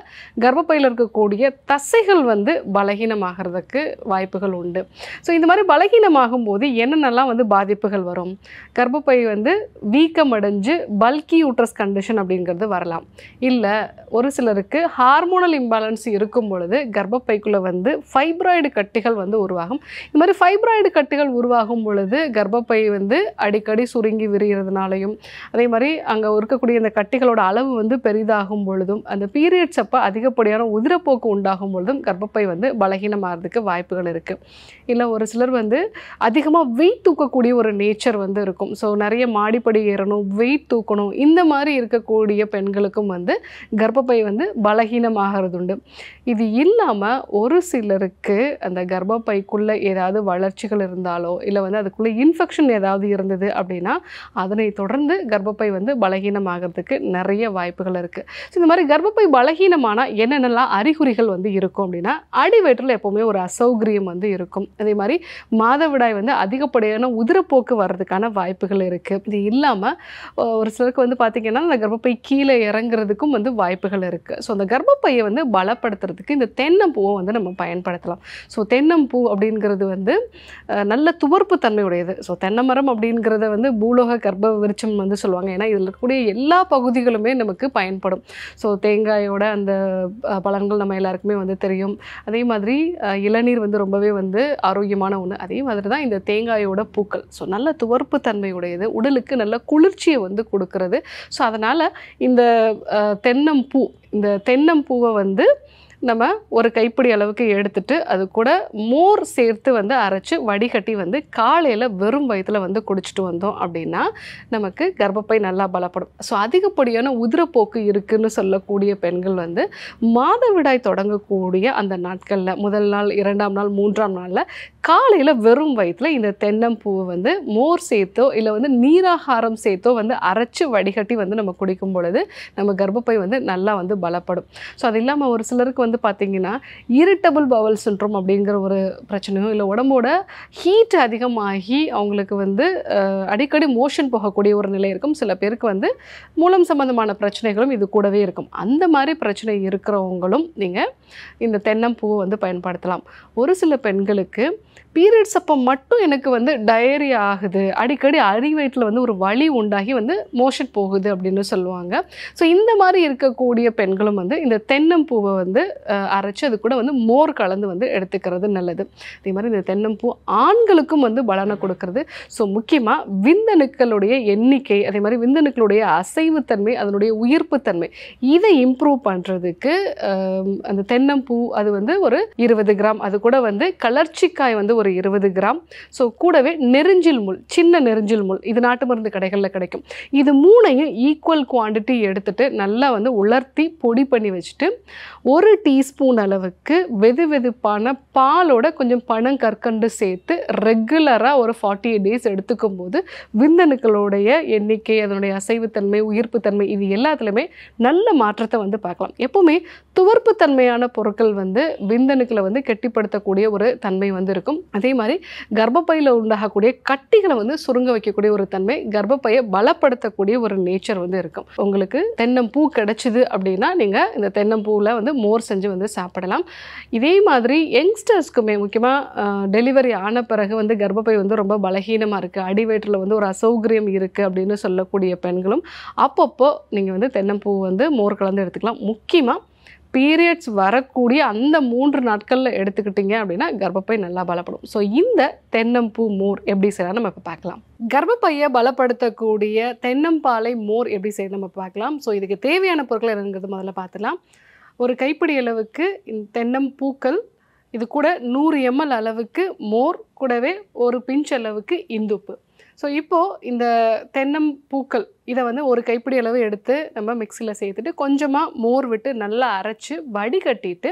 கர்ப்பப்பையில் இருக்கக்கூடிய தசைகள் வந்து பலகீனமாகிறதுக்கு வாய்ப்புகள் உண்டு ஸோ இந்த மாதிரி பலகீனமாகும் போது என்னென்னலாம் வந்து பாதிப்புகள் வரும் கர்ப்பப்பை வந்து வீக்கம் அடைஞ்சு பல்கி யூட்ரஸ் கண்டிஷன் அப்படிங்கிறது வரலாம் இல்லை ஒரு சிலருக்கு ஹார்மோனல் இம்பேலன்ஸ் இருக்கும் பொழுது கர்ப்பப்பைக்குள்ளே வந்து ஃபைப்ராய்டு கட்டிகள் வந்து உருவாகும் இந்த மாதிரி ஃபைப்ராய்டு கட்டிகள் உருவாகும் பொழுது கர்ப்பப்பை வந்து அடிக்கடி சுருங்கி விரிகிறதுனாலையும் அதே மாதிரி அங்கே இருக்கக்கூடிய அந்த கட்டிகளோட அளவு வந்து பெரிதாகும் பொழுதும் அந்த பீரியட்ஸ் அப்போ அதிகப்படியான உதிரப்போக்கு உண்டாகும் பொழுதும் கர்ப்பப்பை வந்து பலகீனமாகிறதுக்கு வாய்ப்புகள் இருக்குது இல்லை ஒரு சிலர் வந்து அதிகமாக வெயிட் தூக்கக்கூடிய ஒரு நேச்சர் வந்து இருக்கும் ஸோ நிறைய மாடிப்படி ஏறணும் வெயிட் தூக்கணும் இந்த மாதிரி இருக்கக்கூடிய பெண்களுக்கும் வந்து கர்ப்பப்பை வந்து பலகீனமாகிறது உண்டு இது இல்லாமல் ஒரு சிலருக்கு அந்த கர்ப்பப்பைக்குள்ளே ஏதாவது வளர்ச்சிகள் இருந்தாலோ இல்லை வந்து அதுக்குள்ளே இன்ஃபெக்ஷன் ஏதாவது இருந்தது அப்படின்னா அதனை தொடர்ந்து கர்ப்பப்பை வந்து பலகீனமாகிறதுக்கு நிறைய வாய்ப்புகள் இருக்குது ஸோ இந்த மாதிரி கர்ப்பப்பை பலகீனமான என்னென்னலாம் அறிகுறிகள் பிரச்சனைகள் வந்து இருக்கும் அப்படின்னா அடிவயிற்றில் எப்போவுமே ஒரு அசௌகரியம் வந்து இருக்கும் அதே மாதிரி மாதவிடாய் வந்து அதிகப்படியான உதிரப்போக்கு வர்றதுக்கான வாய்ப்புகள் இருக்குது இது இல்லாமல் ஒரு சிலருக்கு வந்து பார்த்திங்கன்னா அந்த கர்ப்பப்பை கீழே இறங்குறதுக்கும் வந்து வாய்ப்புகள் இருக்குது ஸோ அந்த கர்ப்பப்பையை வந்து பலப்படுத்துறதுக்கு இந்த தென்னம்பூவை வந்து நம்ம பயன்படுத்தலாம் ஸோ தென்னம்பூ அப்படிங்கிறது வந்து நல்ல துவர்ப்பு தன்மையுடையது ஸோ தென்னமரம் அப்படிங்கிறத வந்து பூலோக கர்ப்ப விருச்சம் வந்து சொல்லுவாங்க ஏன்னா இதில் இருக்கக்கூடிய எல்லா பகுதிகளுமே நமக்கு பயன்படும் ஸோ தேங்காயோட அந்த பலன்கள் நம்ம எல்லாருக்கும் எல்லாருக்குமே வந்து தெரியும் அதே மாதிரி இளநீர் வந்து ரொம்பவே வந்து ஆரோக்கியமான ஒன்று அதே மாதிரி தான் இந்த தேங்காயோட பூக்கள் ஸோ நல்ல துவர்ப்பு தன்மையுடையது உடலுக்கு நல்ல குளிர்ச்சியை வந்து கொடுக்கறது ஸோ அதனால் இந்த தென்னம்பூ இந்த தென்னம்பூவை வந்து நம்ம ஒரு கைப்பிடி அளவுக்கு எடுத்துட்டு அது கூட மோர் சேர்த்து வந்து அரைச்சி வடிகட்டி வந்து காலையில் வெறும் வயிற்றில் வந்து குடிச்சிட்டு வந்தோம் அப்படின்னா நமக்கு கர்ப்பப்பை நல்லா பலப்படும் ஸோ அதிகப்படியான உதிரப்போக்கு இருக்குதுன்னு சொல்லக்கூடிய பெண்கள் வந்து மாதவிடாய் தொடங்கக்கூடிய அந்த நாட்களில் முதல் நாள் இரண்டாம் நாள் மூன்றாம் நாளில் காலையில் வெறும் வயிற்றில் இந்த தென்னம்பூவை வந்து மோர் சேர்த்தோ இல்லை வந்து நீராகாரம் சேர்த்தோ வந்து அரைச்சி வடிகட்டி வந்து நம்ம குடிக்கும் பொழுது நம்ம கர்ப்பப்பை வந்து நல்லா வந்து பலப்படும் ஸோ அது இல்லாமல் ஒரு சிலருக்கு வந்து வந்து பார்த்திங்கன்னா இரிட்டபிள் பவல் சின்ட்ரோம் அப்படிங்கிற ஒரு பிரச்சனையும் இல்லை உடம்போட ஹீட் அதிகமாகி அவங்களுக்கு வந்து அடிக்கடி மோஷன் போகக்கூடிய ஒரு நிலை இருக்கும் சில பேருக்கு வந்து மூலம் சம்மந்தமான பிரச்சனைகளும் இது கூடவே இருக்கும் அந்த மாதிரி பிரச்சனை இருக்கிறவங்களும் நீங்கள் இந்த தென்னம்பூவை வந்து பயன்படுத்தலாம் ஒரு சில பெண்களுக்கு பீரியட்ஸ் அப்போ மட்டும் எனக்கு வந்து டயரி ஆகுது அடிக்கடி வயிற்றில் வந்து ஒரு வழி உண்டாகி வந்து மோஷன் போகுது அப்படின்னு சொல்லுவாங்க ஸோ இந்த மாதிரி இருக்கக்கூடிய பெண்களும் வந்து இந்த தென்னம்பூவை வந்து அரைச்சி அது கூட வந்து மோர் கலந்து வந்து எடுத்துக்கிறது நல்லது அதே மாதிரி இந்த தென்னம்பூ ஆண்களுக்கும் வந்து பலனை கொடுக்கறது ஸோ முக்கியமாக விந்தணுக்களுடைய எண்ணிக்கை அதே மாதிரி விந்தணுக்களுடைய அசைவுத்தன்மை அதனுடைய உயிர்ப்புத்தன்மை இதை இம்ப்ரூவ் பண்ணுறதுக்கு அந்த தென்னம்பூ அது வந்து ஒரு இருபது கிராம் அது கூட வந்து கலர்ச்சிக்காய் வந்து ஒரு இருபது கிராம் ஸோ கூடவே நெருஞ்சில் முள் சின்ன நெருஞ்சில் முள் இது நாட்டு மருந்து கடைகளில் கிடைக்கும் இது மூணையும் ஈக்குவல் குவான்டிட்டி எடுத்துகிட்டு நல்லா வந்து உலர்த்தி பொடி பண்ணி வச்சுட்டு ஒரு டீஸ்பூன் அளவுக்கு வெது வெதுப்பான பாலோட கொஞ்சம் பணம் கற்கண்டு சேர்த்து ரெகுலராக ஒரு ஃபார்ட்டி எயிட் டேஸ் எடுத்துக்கும் போது விந்தணுக்களுடைய எண்ணிக்கை அதனுடைய அசைவுத்தன்மை உயிர்ப்புத்தன்மை இது எல்லாத்துலேயுமே நல்ல மாற்றத்தை வந்து பார்க்கலாம் எப்போவுமே துவர்ப்பு தன்மையான பொருட்கள் வந்து விந்தணுக்களை வந்து கெட்டிப்படுத்தக்கூடிய ஒரு தன்மை வந்து இருக்கும் அதே மாதிரி கர்ப்பப்பையில் உண்டாகக்கூடிய கட்டிகளை வந்து சுருங்க வைக்கக்கூடிய ஒரு தன்மை கர்ப்பப்பையை பலப்படுத்தக்கூடிய ஒரு நேச்சர் வந்து இருக்கும் உங்களுக்கு தென்னம்பூ கிடைச்சிது அப்படின்னா நீங்கள் இந்த தென்னம்பூவில் வந்து மோர் செஞ்சு வந்து சாப்பிடலாம் இதே மாதிரி யங்ஸ்டர்ஸ்க்குமே முக்கியமாக டெலிவரி ஆன பிறகு வந்து கர்ப்பப்பை வந்து ரொம்ப பலகீனமாக இருக்குது அடிவயிற்றில் வந்து ஒரு அசௌகரியம் இருக்குது அப்படின்னு சொல்லக்கூடிய பெண்களும் அப்பப்போ நீங்கள் வந்து தென்னம்பூ வந்து மோர் கலந்து எடுத்துக்கலாம் முக்கியமாக பீரியட்ஸ் வரக்கூடிய அந்த மூன்று நாட்களில் எடுத்துக்கிட்டிங்க அப்படின்னா கர்ப்பப்பை நல்லா பலப்படும் ஸோ இந்த தென்னம்பூ மோர் எப்படி செய்யலாம் நம்ம இப்போ பார்க்கலாம் கர்ப்பப்பையை பலப்படுத்தக்கூடிய தென்னம்பாலை மோர் எப்படி செய்யணும் நம்ம பார்க்கலாம் ஸோ இதுக்கு தேவையான பொருட்கள் என்னங்கிறது முதல்ல பார்த்துலாம் ஒரு கைப்பிடி அளவுக்கு தென்னம்பூக்கள் இது கூட நூறு எம்எல் அளவுக்கு மோர் கூடவே ஒரு பிஞ்ச் அளவுக்கு இந்துப்பு ஸோ இப்போது இந்த தென்னம் பூக்கள் இதை வந்து ஒரு கைப்பிடி அளவு எடுத்து நம்ம மிக்சியில் சேர்த்துட்டு கொஞ்சமாக மோர் விட்டு நல்லா அரைச்சி வடிகட்டிட்டு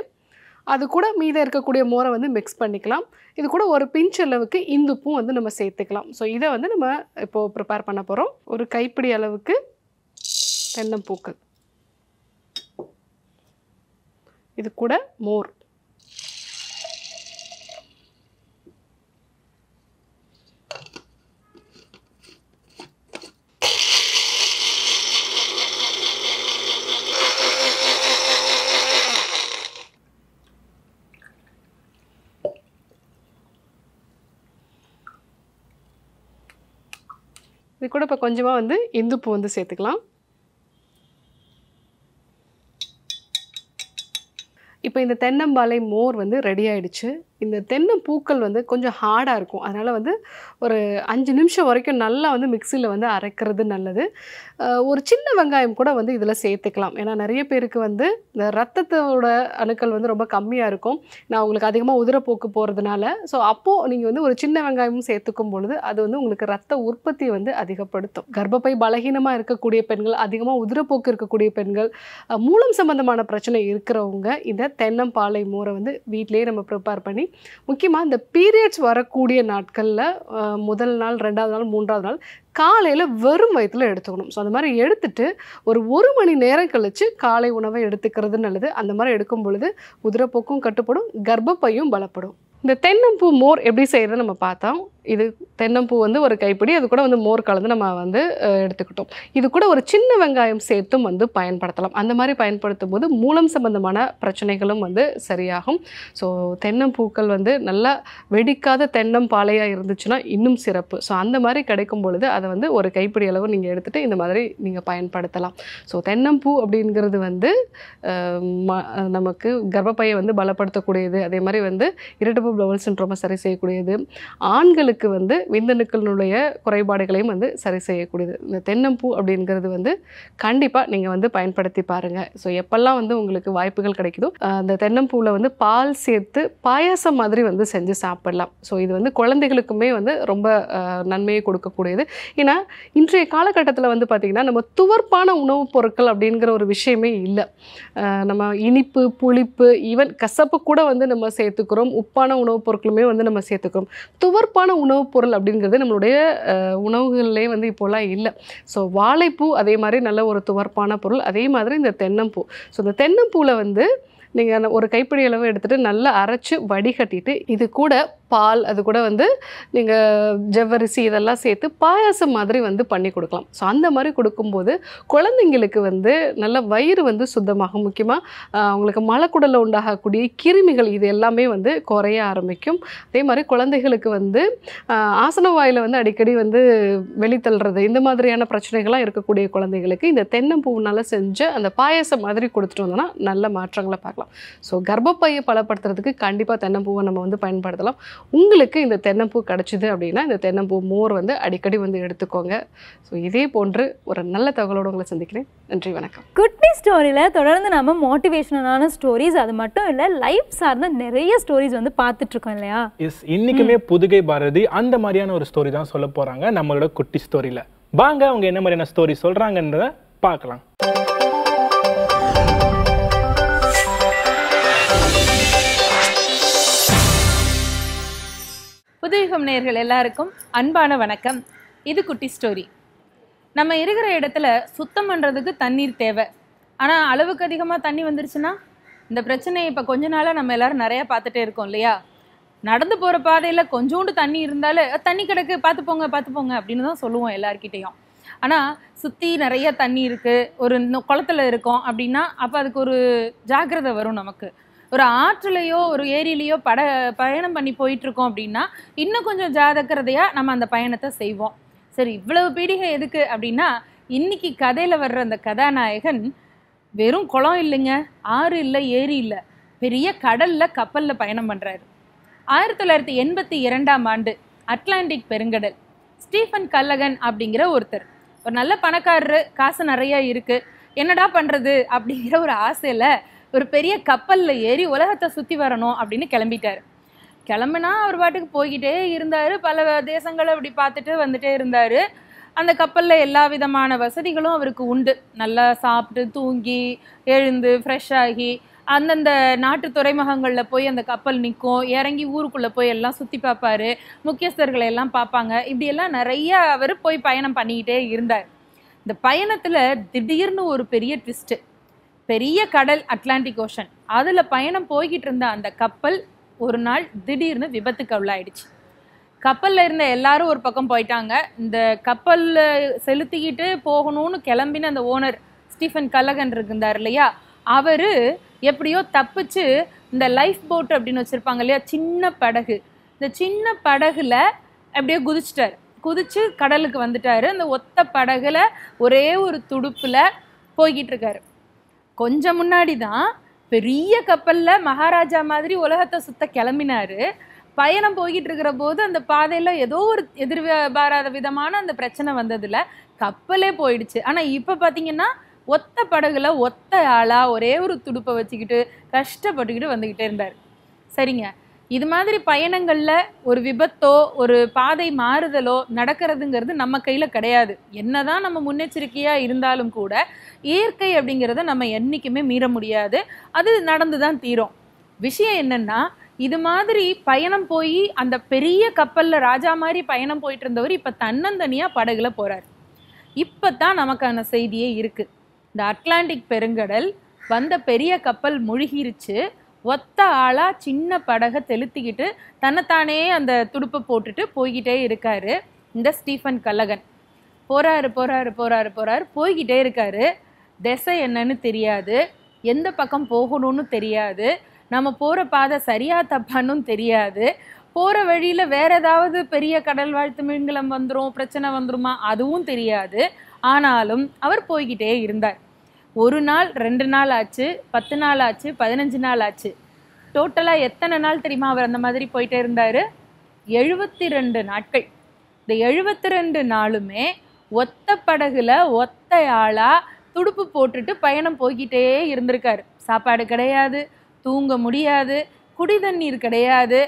அது கூட மீதம் இருக்கக்கூடிய மோரை வந்து மிக்ஸ் பண்ணிக்கலாம் இது கூட ஒரு பிஞ்ச் அளவுக்கு இந்துப்பும் வந்து நம்ம சேர்த்துக்கலாம் ஸோ இதை வந்து நம்ம இப்போது ப்ரிப்பேர் பண்ண போகிறோம் ஒரு கைப்பிடி அளவுக்கு தென்னம்பூக்கள் இது கூட மோர் இது கூட இப்போ கொஞ்சமாக வந்து இந்துப்பு வந்து சேர்த்துக்கலாம் இப்போ இந்த தென்னம்பாலை மோர் வந்து ரெடி ஆயிடுச்சு இந்த தென்னை பூக்கள் வந்து கொஞ்சம் ஹார்டாக இருக்கும் அதனால் வந்து ஒரு அஞ்சு நிமிஷம் வரைக்கும் நல்லா வந்து மிக்சியில் வந்து அரைக்கிறது நல்லது ஒரு சின்ன வெங்காயம் கூட வந்து இதில் சேர்த்துக்கலாம் ஏன்னா நிறைய பேருக்கு வந்து இந்த ரத்தத்தோட அணுக்கள் வந்து ரொம்ப கம்மியாக இருக்கும் நான் உங்களுக்கு அதிகமாக உதிரப்போக்கு போகிறதுனால ஸோ அப்போது நீங்கள் வந்து ஒரு சின்ன வெங்காயமும் சேர்த்துக்கும் பொழுது அது வந்து உங்களுக்கு ரத்த உற்பத்தி வந்து அதிகப்படுத்தும் கர்ப்பப்பை பலகீனமாக இருக்கக்கூடிய பெண்கள் அதிகமாக உதிரப்போக்கு இருக்கக்கூடிய பெண்கள் மூலம் சம்பந்தமான பிரச்சனை இருக்கிறவங்க இந்த தென்னம்பாலை மோரை வந்து வீட்டிலேயே நம்ம ப்ரிப்பேர் பண்ணி முக்கியமாக இந்த பீரியட்ஸ் வரக்கூடிய நாட்களில் முதல் நாள் ரெண்டாவது நாள் மூன்றாவது நாள் காலையில் வெறும் வயிற்றில் எடுத்துக்கணும் ஸோ அந்த மாதிரி எடுத்துட்டு ஒரு ஒரு மணி நேரம் கழித்து காலை உணவை எடுத்துக்கிறது நல்லது அந்த மாதிரி எடுக்கும் பொழுது உதிரப்போக்கும் கட்டுப்படும் கர்ப்பப்பையும் பலப்படும் இந்த தென்னம்பூ மோர் எப்படி செய்கிறதுன்னு நம்ம பார்த்தோம் இது தென்னம்பூ வந்து ஒரு கைப்பிடி அது கூட வந்து மோர் கலந்து நம்ம வந்து எடுத்துக்கிட்டோம் இது கூட ஒரு சின்ன வெங்காயம் சேர்த்தும் வந்து பயன்படுத்தலாம் அந்த மாதிரி பயன்படுத்தும் போது மூலம் சம்பந்தமான பிரச்சனைகளும் வந்து சரியாகும் ஸோ தென்னம்பூக்கள் வந்து நல்லா வெடிக்காத தென்னம் இருந்துச்சுன்னா இன்னும் சிறப்பு ஸோ அந்த மாதிரி கிடைக்கும் பொழுது அதை வந்து ஒரு கைப்பிடி அளவு நீங்கள் எடுத்துகிட்டு இந்த மாதிரி நீங்கள் பயன்படுத்தலாம் ஸோ தென்னம்பூ அப்படிங்கிறது வந்து நமக்கு கர்ப்பப்பையை வந்து பலப்படுத்தக்கூடியது அதே மாதிரி வந்து இரட்டப்பு பிளவல் சின்ரோமை சரி செய்யக்கூடியது ஆண்களுக்கு உடலுக்கு வந்து விந்தணுக்களினுடைய குறைபாடுகளையும் வந்து சரி செய்யக்கூடியது இந்த தென்னம்பூ அப்படிங்கிறது வந்து கண்டிப்பாக நீங்கள் வந்து பயன்படுத்தி பாருங்கள் ஸோ எப்பெல்லாம் வந்து உங்களுக்கு வாய்ப்புகள் கிடைக்குதோ அந்த தென்னம்பூவில் வந்து பால் சேர்த்து பாயாசம் மாதிரி வந்து செஞ்சு சாப்பிடலாம் ஸோ இது வந்து குழந்தைகளுக்குமே வந்து ரொம்ப நன்மையை கொடுக்கக்கூடியது ஏன்னா இன்றைய காலகட்டத்தில் வந்து பார்த்திங்கன்னா நம்ம துவர்ப்பான உணவுப் பொருட்கள் அப்படிங்கிற ஒரு விஷயமே இல்லை நம்ம இனிப்பு புளிப்பு ஈவன் கசப்பு கூட வந்து நம்ம சேர்த்துக்கிறோம் உப்பான உணவுப் பொருட்களுமே வந்து நம்ம சேர்த்துக்கிறோம் துவர்ப்பான உணவுப் பொருள் அப்படிங்கிறது நம்மளுடைய உணவுகள்லேயே வந்து இப்போலாம் இல்லை ஸோ வாழைப்பூ அதே மாதிரி நல்ல ஒரு துவர்ப்பான பொருள் அதே மாதிரி இந்த தென்னம்பூ ஸோ இந்த தென்னம்பூவில் வந்து நீங்கள் ஒரு கைப்பிடி அளவு எடுத்துகிட்டு நல்லா அரைச்சி வடிகட்டிட்டு இது கூட பால் அது கூட வந்து நீங்கள் ஜவ்வரிசி இதெல்லாம் சேர்த்து பாயாசம் மாதிரி வந்து பண்ணி கொடுக்கலாம் ஸோ அந்த மாதிரி கொடுக்கும்போது குழந்தைங்களுக்கு வந்து நல்ல வயிறு வந்து சுத்தமாகும் முக்கியமாக அவங்களுக்கு மலக்குடலில் உண்டாகக்கூடிய கிருமிகள் இது எல்லாமே வந்து குறைய ஆரம்பிக்கும் அதே மாதிரி குழந்தைகளுக்கு வந்து ஆசன வாயில் வந்து அடிக்கடி வந்து வெளித்தள்ளுறது இந்த மாதிரியான பிரச்சனைகள்லாம் இருக்கக்கூடிய குழந்தைகளுக்கு இந்த தென்னம்பூவினால் செஞ்சு அந்த பாயாசம் மாதிரி கொடுத்துட்டு வந்தோம்னா நல்ல மாற்றங்களை பார்க்கலாம் ஸோ கர்ப்பப்பையை பலப்படுத்துறதுக்கு கண்டிப்பாக தென்னம்பூவை நம்ம வந்து பயன்படுத்தலாம் உங்களுக்கு இந்த தென்னம்பூ கிடச்சிது அப்படின்னா இந்த தென்னம்பூ மோர் வந்து அடிக்கடி வந்து எடுத்துக்கோங்க ஸோ இதே போன்று ஒரு நல்ல தகவலோடு உங்களை சந்திக்கிறேன் நன்றி வணக்கம் குட்னி ஸ்டோரியில் தொடர்ந்து நம்ம மோட்டிவேஷனலான ஸ்டோரிஸ் அது மட்டும் இல்லை லைஃப் சார்ந்த நிறைய ஸ்டோரிஸ் வந்து பார்த்துட்ருக்கோம் இல்லையா எஸ் இன்றைக்குமே புதுகை பாரதி அந்த மாதிரியான ஒரு ஸ்டோரி தான் சொல்ல போகிறாங்க நம்மளோட குட்டி ஸ்டோரியில் வாங்க அவங்க என்ன மாதிரியான ஸ்டோரி சொல்கிறாங்கன்றத பார்க்கலாம் புதுவிகம் நேர்கள் எல்லாருக்கும் அன்பான வணக்கம் இது குட்டி ஸ்டோரி நம்ம இருக்கிற இடத்துல சுத்தம் பண்ணுறதுக்கு தண்ணீர் தேவை ஆனால் அளவுக்கு அதிகமாக தண்ணி வந்துருச்சுன்னா இந்த பிரச்சனையை இப்போ கொஞ்ச நாளாக நம்ம எல்லோரும் நிறையா பார்த்துட்டே இருக்கோம் இல்லையா நடந்து போகிற பாதையில் கொஞ்சோண்டு தண்ணி இருந்தாலும் தண்ணி கிடக்கு பார்த்து போங்க பார்த்து போங்க அப்படின்னு தான் சொல்லுவோம் எல்லார்கிட்டேயும் ஆனால் சுற்றி நிறைய தண்ணி இருக்குது ஒரு குளத்தில் இருக்கோம் அப்படின்னா அப்போ அதுக்கு ஒரு ஜாக்கிரதை வரும் நமக்கு ஒரு ஆற்றுலையோ ஒரு ஏரியிலையோ பட பயணம் பண்ணி போயிட்டுருக்கோம் அப்படின்னா இன்னும் கொஞ்சம் ஜாதக்கிறதையாக நம்ம அந்த பயணத்தை செய்வோம் சரி இவ்வளவு பீடிகை எதுக்கு அப்படின்னா இன்னைக்கு கதையில் வர்ற அந்த கதாநாயகன் வெறும் குளம் இல்லைங்க ஆறு இல்லை ஏரி இல்லை பெரிய கடலில் கப்பலில் பயணம் பண்ணுறாரு ஆயிரத்தி தொள்ளாயிரத்தி எண்பத்தி இரண்டாம் ஆண்டு அட்லாண்டிக் பெருங்கடல் ஸ்டீஃபன் கல்லகன் அப்படிங்கிற ஒருத்தர் ஒரு நல்ல பணக்காரரு காசு நிறையா இருக்குது என்னடா பண்ணுறது அப்படிங்கிற ஒரு ஆசையில் ஒரு பெரிய கப்பலில் ஏறி உலகத்தை சுற்றி வரணும் அப்படின்னு கிளம்பிட்டார் கிளம்புனா அவர் பாட்டுக்கு போய்கிட்டே இருந்தார் பல தேசங்களை அப்படி பார்த்துட்டு வந்துட்டே இருந்தார் அந்த கப்பலில் எல்லா விதமான வசதிகளும் அவருக்கு உண்டு நல்லா சாப்பிட்டு தூங்கி எழுந்து ஃப்ரெஷ் ஆகி அந்தந்த நாட்டு துறைமுகங்களில் போய் அந்த கப்பல் நிற்கும் இறங்கி ஊருக்குள்ளே போய் எல்லாம் சுற்றி பார்ப்பாரு முக்கியஸ்தர்களை எல்லாம் பார்ப்பாங்க இப்படியெல்லாம் நிறைய அவர் போய் பயணம் பண்ணிக்கிட்டே இருந்தார் இந்த பயணத்தில் திடீர்னு ஒரு பெரிய ட்விஸ்ட்டு பெரிய கடல் அட்லாண்டிக் ஓஷன் அதில் பயணம் போய்கிட்டு இருந்த அந்த கப்பல் ஒரு நாள் திடீர்னு விபத்துக்கு உள்ளாயிடுச்சு கப்பலில் இருந்த எல்லாரும் ஒரு பக்கம் போயிட்டாங்க இந்த கப்பலில் செலுத்திக்கிட்டு போகணும்னு கிளம்பின அந்த ஓனர் ஸ்டீஃபன் கலகன் இருந்தார் இல்லையா அவர் எப்படியோ தப்பிச்சு இந்த லைஃப் போட் அப்படின்னு வச்சுருப்பாங்க இல்லையா சின்ன படகு இந்த சின்ன படகுல அப்படியே குதிச்சிட்டார் குதிச்சு கடலுக்கு வந்துட்டார் அந்த ஒத்த படகுல ஒரே ஒரு துடுப்பில் போய்கிட்டு இருக்காரு கொஞ்சம் முன்னாடி தான் பெரிய கப்பலில் மகாராஜா மாதிரி உலகத்தை சுத்த கிளம்பினார் பயணம் போய்கிட்டு இருக்கிற போது அந்த பாதையில் ஏதோ ஒரு எதிர்பாராத விதமான அந்த பிரச்சனை வந்ததில் கப்பலே போயிடுச்சு ஆனால் இப்போ பார்த்தீங்கன்னா ஒத்த படகுல ஒத்த ஆளாக ஒரே ஒரு துடுப்பை வச்சுக்கிட்டு கஷ்டப்பட்டுக்கிட்டு வந்துக்கிட்டே இருந்தார் சரிங்க இது மாதிரி பயணங்களில் ஒரு விபத்தோ ஒரு பாதை மாறுதலோ நடக்கிறதுங்கிறது நம்ம கையில் கிடையாது என்ன தான் நம்ம முன்னெச்சரிக்கையாக இருந்தாலும் கூட இயற்கை அப்படிங்கிறத நம்ம என்றைக்குமே மீற முடியாது அது நடந்து தான் தீரும் விஷயம் என்னென்னா இது மாதிரி பயணம் போய் அந்த பெரிய கப்பலில் ராஜா மாதிரி பயணம் போயிட்டு இருந்தவர் இப்போ தன்னந்தனியாக படகுல போகிறார் இப்போ தான் நமக்கான செய்தியே இருக்குது இந்த அட்லாண்டிக் பெருங்கடல் வந்த பெரிய கப்பல் மூழ்கிருச்சு ஒத்த ஆளாக சின்ன படகை தெளுத்திக்கிட்டு தன்னைத்தானே அந்த துடுப்பை போட்டுட்டு போய்கிட்டே இருக்கார் இந்த ஸ்டீஃபன் கல்லகன் போகிறாரு போகிறாரு போகிறாரு போகிறாரு போய்கிட்டே இருக்காரு திசை என்னன்னு தெரியாது எந்த பக்கம் போகணும்னு தெரியாது நம்ம போகிற பாதை சரியாக தப்பானும் தெரியாது போகிற வழியில் வேறு ஏதாவது பெரிய கடல் வாழ்த்து மின்கலம் வந்துடும் பிரச்சனை வந்துருமா அதுவும் தெரியாது ஆனாலும் அவர் போய்கிட்டே இருந்தார் ஒரு நாள் ரெண்டு நாள் ஆச்சு பத்து நாள் ஆச்சு பதினஞ்சு நாள் ஆச்சு டோட்டலாக எத்தனை நாள் தெரியுமா அவர் அந்த மாதிரி போயிட்டே இருந்தார் எழுபத்தி ரெண்டு நாட்கள் இந்த எழுபத்தி ரெண்டு நாளுமே ஒத்த படகுல ஒத்த ஆளாக துடுப்பு போட்டுட்டு பயணம் போய்கிட்டே இருந்திருக்காரு சாப்பாடு கிடையாது தூங்க முடியாது குடி தண்ணீர் கிடையாது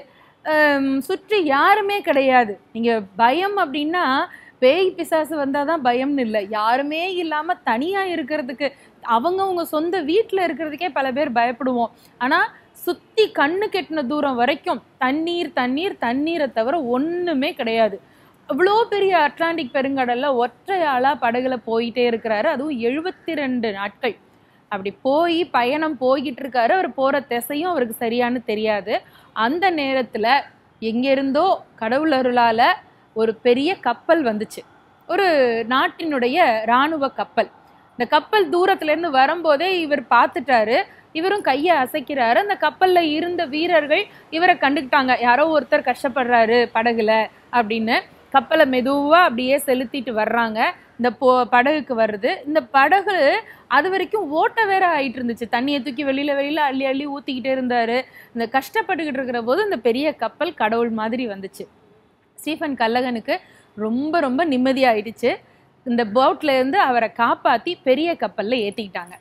சுற்றி யாருமே கிடையாது நீங்கள் பயம் அப்படின்னா பேய் பிசாசு வந்தால் தான் பயம்னு இல்லை யாருமே இல்லாமல் தனியாக இருக்கிறதுக்கு அவங்கவுங்க சொந்த வீட்டில் இருக்கிறதுக்கே பல பேர் பயப்படுவோம் ஆனால் சுற்றி கண்ணு கெட்டின தூரம் வரைக்கும் தண்ணீர் தண்ணீர் தண்ணீரை தவிர ஒன்றுமே கிடையாது அவ்வளோ பெரிய அட்லாண்டிக் பெருங்கடலில் ஒற்றையாளாக படகுல போயிட்டே இருக்கிறாரு அதுவும் எழுபத்தி ரெண்டு நாட்கள் அப்படி போய் பயணம் போய்கிட்டு இருக்காரு அவர் போகிற திசையும் அவருக்கு சரியானு தெரியாது அந்த நேரத்தில் எங்கேருந்தோ கடவுள் அருளால் ஒரு பெரிய கப்பல் வந்துச்சு ஒரு நாட்டினுடைய இராணுவ கப்பல் இந்த கப்பல் தூரத்துலேருந்து வரும்போதே இவர் பார்த்துட்டாரு இவரும் கையை அசைக்கிறாரு அந்த கப்பலில் இருந்த வீரர்கள் இவரை கண்டுக்கிட்டாங்க யாரோ ஒருத்தர் கஷ்டப்படுறாரு படகுல அப்படின்னு கப்பலை மெதுவாக அப்படியே செலுத்திட்டு வர்றாங்க இந்த போ படகுக்கு வருது இந்த படகு அது வரைக்கும் ஓட்ட வேற ஆகிட்டு இருந்துச்சு தண்ணியை தூக்கி வெளியில் வெளியில் அள்ளி அள்ளி ஊற்றிக்கிட்டே இருந்தார் இந்த கஷ்டப்பட்டுக்கிட்டு இருக்கிற போது இந்த பெரிய கப்பல் கடவுள் மாதிரி வந்துச்சு ஸ்டீஃபன் கல்லகனுக்கு ரொம்ப ரொம்ப நிம்மதியாயிடுச்சு இந்த இருந்து அவரை காப்பாற்றி பெரிய கப்பலில் ஏற்றிக்கிட்டாங்க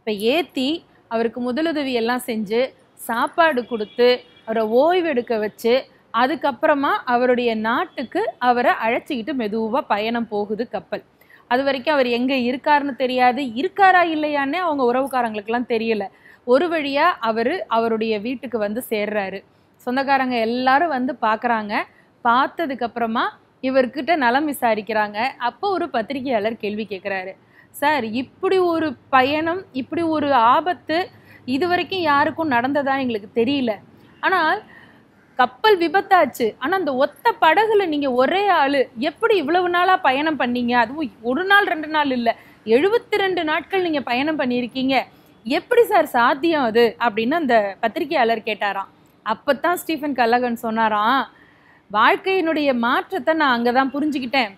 இப்போ ஏற்றி அவருக்கு முதலுதவி எல்லாம் செஞ்சு சாப்பாடு கொடுத்து அவரை ஓய்வெடுக்க வச்சு அதுக்கப்புறமா அவருடைய நாட்டுக்கு அவரை அழைச்சிக்கிட்டு மெதுவாக பயணம் போகுது கப்பல் அது வரைக்கும் அவர் எங்கே இருக்காருன்னு தெரியாது இருக்காரா இல்லையானே அவங்க உறவுக்காரங்களுக்கெல்லாம் தெரியல ஒரு வழியாக அவர் அவருடைய வீட்டுக்கு வந்து சேர்றாரு சொந்தக்காரங்க எல்லாரும் வந்து பார்க்குறாங்க பார்த்ததுக்கப்புறமா இவர்கிட்ட நலம் விசாரிக்கிறாங்க அப்போ ஒரு பத்திரிகையாளர் கேள்வி கேட்குறாரு சார் இப்படி ஒரு பயணம் இப்படி ஒரு ஆபத்து இது வரைக்கும் யாருக்கும் நடந்ததா எங்களுக்கு தெரியல ஆனால் கப்பல் விபத்தாச்சு ஆனால் அந்த ஒத்த படகுல நீங்கள் ஒரே ஆள் எப்படி இவ்வளவு நாளாக பயணம் பண்ணீங்க அதுவும் ஒரு நாள் ரெண்டு நாள் இல்லை எழுபத்தி ரெண்டு நாட்கள் நீங்கள் பயணம் பண்ணியிருக்கீங்க எப்படி சார் சாத்தியம் அது அப்படின்னு அந்த பத்திரிகையாளர் கேட்டாராம் அப்போ தான் ஸ்டீஃபன் கல்லகன் சொன்னாராம் வாழ்க்கையினுடைய மாற்றத்தை நான் அங்கே தான் புரிஞ்சுக்கிட்டேன்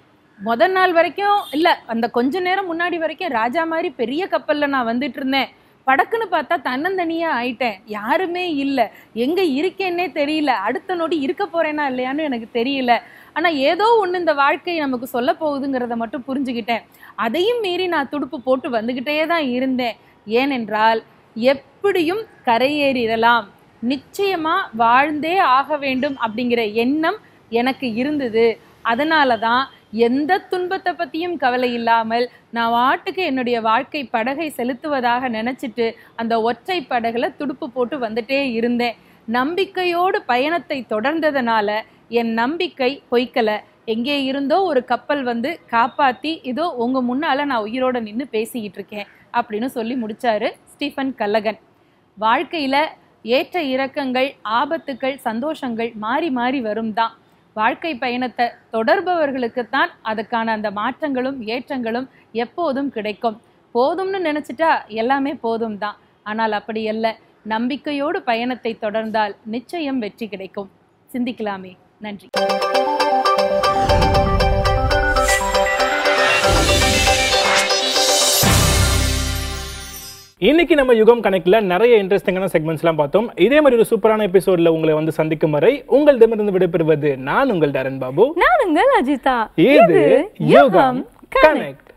முதல் நாள் வரைக்கும் இல்லை அந்த கொஞ்ச நேரம் முன்னாடி வரைக்கும் ராஜா மாதிரி பெரிய கப்பலில் நான் வந்துட்டு இருந்தேன் படக்குன்னு பார்த்தா தன்னந்தனியாக ஆயிட்டேன் யாருமே இல்லை எங்கே இருக்கேன்னே தெரியல அடுத்த நொடி இருக்க போகிறேனா இல்லையான்னு எனக்கு தெரியல ஆனால் ஏதோ ஒன்று இந்த வாழ்க்கை நமக்கு சொல்ல போகுதுங்கிறத மட்டும் புரிஞ்சுக்கிட்டேன் அதையும் மீறி நான் துடுப்பு போட்டு வந்துக்கிட்டே தான் இருந்தேன் ஏனென்றால் எப்படியும் கரையேறிடலாம் நிச்சயமாக வாழ்ந்தே ஆக வேண்டும் அப்படிங்கிற எண்ணம் எனக்கு இருந்தது அதனால தான் எந்த துன்பத்தை பற்றியும் கவலை இல்லாமல் நான் வாட்டுக்கு என்னுடைய வாழ்க்கை படகை செலுத்துவதாக நினச்சிட்டு அந்த ஒற்றை படகுல துடுப்பு போட்டு வந்துட்டே இருந்தேன் நம்பிக்கையோடு பயணத்தை தொடர்ந்ததுனால என் நம்பிக்கை பொய்க்கலை எங்கே இருந்தோ ஒரு கப்பல் வந்து காப்பாற்றி இதோ உங்கள் முன்னால் நான் உயிரோடு நின்று பேசிக்கிட்டு இருக்கேன் அப்படின்னு சொல்லி முடித்தாரு ஸ்டீஃபன் கல்லகன் வாழ்க்கையில் ஏற்ற இறக்கங்கள் ஆபத்துக்கள் சந்தோஷங்கள் மாறி மாறி வரும் தான் வாழ்க்கை பயணத்தை தொடர்பவர்களுக்குத்தான் அதுக்கான அந்த மாற்றங்களும் ஏற்றங்களும் எப்போதும் கிடைக்கும் போதும்னு நினச்சிட்டா எல்லாமே போதும் தான் ஆனால் அப்படி அல்ல நம்பிக்கையோடு பயணத்தை தொடர்ந்தால் நிச்சயம் வெற்றி கிடைக்கும் சிந்திக்கலாமே நன்றி இன்னைக்கு நம்ம யுகம் கணக்கில் நிறைய இன்ட்ரெஸ்டிங்கான செக்மெண்ட்ஸ்லாம் பார்த்தோம் இதே மாதிரி ஒரு சூப்பரான எபிசோட்ல உங்களை வந்து சந்திக்கும் வரை உங்களிடமிருந்து விடைபெறுவது நான் உங்கள் தரன் பாபு நான் உங்கள் அஜிதா இது யுகம் கனெக்ட்